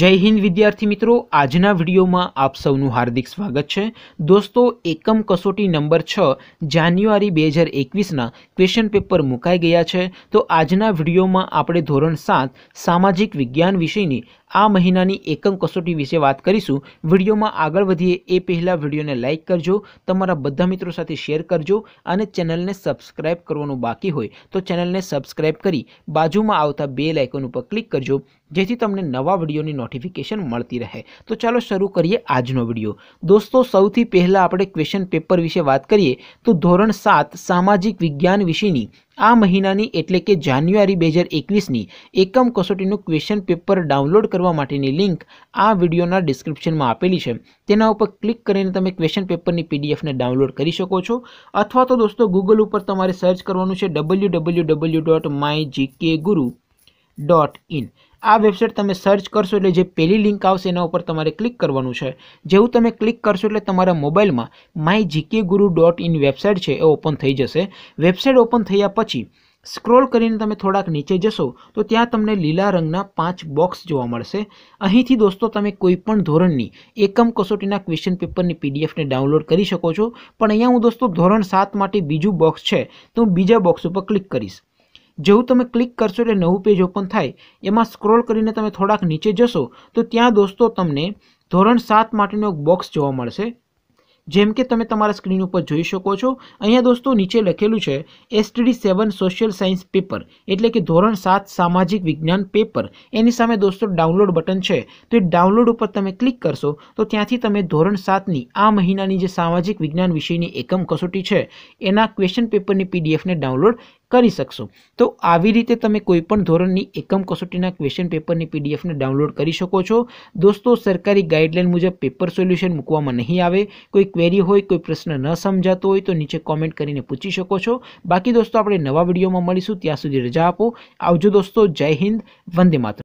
જય હિન્દ વિદ્યાર્થી મિત્રો આજના વિડીયોમાં આપ સૌનું હાર્દિક સ્વાગત છે દોસ્તો એકમ કસોટી નંબર છ જાન્યુઆરી બે હજાર એકવીસના ક્વેશ્ચન પેપર મુકાઈ ગયા છે તો આજના વિડીયોમાં આપણે ધોરણ સાત સામાજિક વિજ્ઞાન વિષયની આ મહિનાની એકમ કસોટી વિશે વાત કરીશું વિડીયોમાં આગળ વધીએ એ પહેલાં વિડીયોને લાઇક કરજો તમારા બધા મિત્રો સાથે શેર કરજો અને ચેનલને સબસ્ક્રાઇબ કરવાનું બાકી હોય તો ચેનલને સબસ્ક્રાઇબ કરી બાજુમાં આવતા બે લાઇકન ઉપર ક્લિક કરજો જેથી તમને નવા વિડીયોની નોટિફિકેશન મળતી રહે તો ચાલો શરૂ કરીએ આજનો વિડીયો દોસ્તો સૌથી પહેલાં આપણે ક્વેશ્ચન પેપર વિશે વાત કરીએ તો ધોરણ સાત સામાજિક વિજ્ઞાન વિશેની આ મહિનાની એટલે કે જાન્યુઆરી બે હજાર એકવીસની એકમ કસોટીનું ક્વેશ્ચન પેપર ડાઉનલોડ કરવા માટેની લિંક આ વિડીયોના ડિસ્ક્રિપ્શનમાં આપેલી છે તેના ઉપર ક્લિક કરીને તમે ક્વેશ્ચન પેપરની પીડીએફને ડાઉનલોડ કરી શકો છો અથવા તો દોસ્તો ગૂગલ ઉપર તમારે સર્ચ કરવાનું છે W W W dot my GK guru dot in આ વેબસાઇટ તમે સર્ચ કરશો એટલે જે પહેલી લિંક આવશે એના ઉપર તમારે ક્લિક કરવાનું છે જેવું તમે ક્લિક કરશો એટલે તમારા મોબાઈલમાં my GK guru dot in website છે એ ઓપન થઈ જશે વેબસાઇટ ઓપન થયા પછી સ્ક્રોલ કરીને તમે થોડાક નીચે જશો તો ત્યાં તમને લીલા રંગના પાંચ બોક્સ જોવા મળશે અહીંથી દોસ્તો તમે કોઈપણ ધોરણની એકમ કસોટીના ક્વેશ્ચન પેપરની પીડીએફને ડાઉનલોડ કરી શકો છો પણ અહીંયા હું દોસ્તો ધોરણ સાત માટે બીજું બોક્સ છે તો હું બીજા બોક્સ ઉપર ક્લિક કરીશ જેવું તમે ક્લિક કરશો એટલે નવું પેજ ઓપન થાય એમાં સ્ક્રોલ કરીને તમે થોડાક નીચે જશો તો ત્યાં દોસ્તો તમને ધોરણ સાત માટેનો એક બોક્સ જોવા મળશે જેમ કે તમે તમારા સ્ક્રીન ઉપર જોઈ શકો છો અહીંયા દોસ્તો નીચે લખેલું છે STD seven social science paper એટલે કે ધોરણ સાત સામાજિક વિજ્ઞાન પેપર એની સામે દોસ્તો ડાઉનલોડ બટન છે તો એ ડાઉનલોડ ઉપર તમે ક્લિક કરશો તો ત્યાંથી તમે ધોરણ સાતની આ મહિનાની જે સામાજિક વિજ્ઞાન વિષયની એકમ કસોટી છે એના ક્વેશ્ચન પેપરની પીડીએફને ડાઉનલોડ કરી શકશો તો આવી રીતે તમે કોઈપણ ધોરણની એકમ કસોટીના ક્વેશ્ચન પેપરની પીડીએફને ડાઉનલોડ કરી શકો છો દોસ્તો સરકારી ગાઈડલાઇન મુજબ પેપર સોલ્યુશન મૂકવામાં નહીં આવે કોઈ ક્વેરી હોય કોઈ પ્રશ્ન ન સમજાતો હોય તો નીચે કોમેન્ટ કરીને પૂછી શકો છો બાકી દોસ્તો આપણે નવા વિડીયોમાં મળીશું ત્યાં સુધી રજા આપો આવજો દોસ્તો જય હિન્દ વંદે માતરમ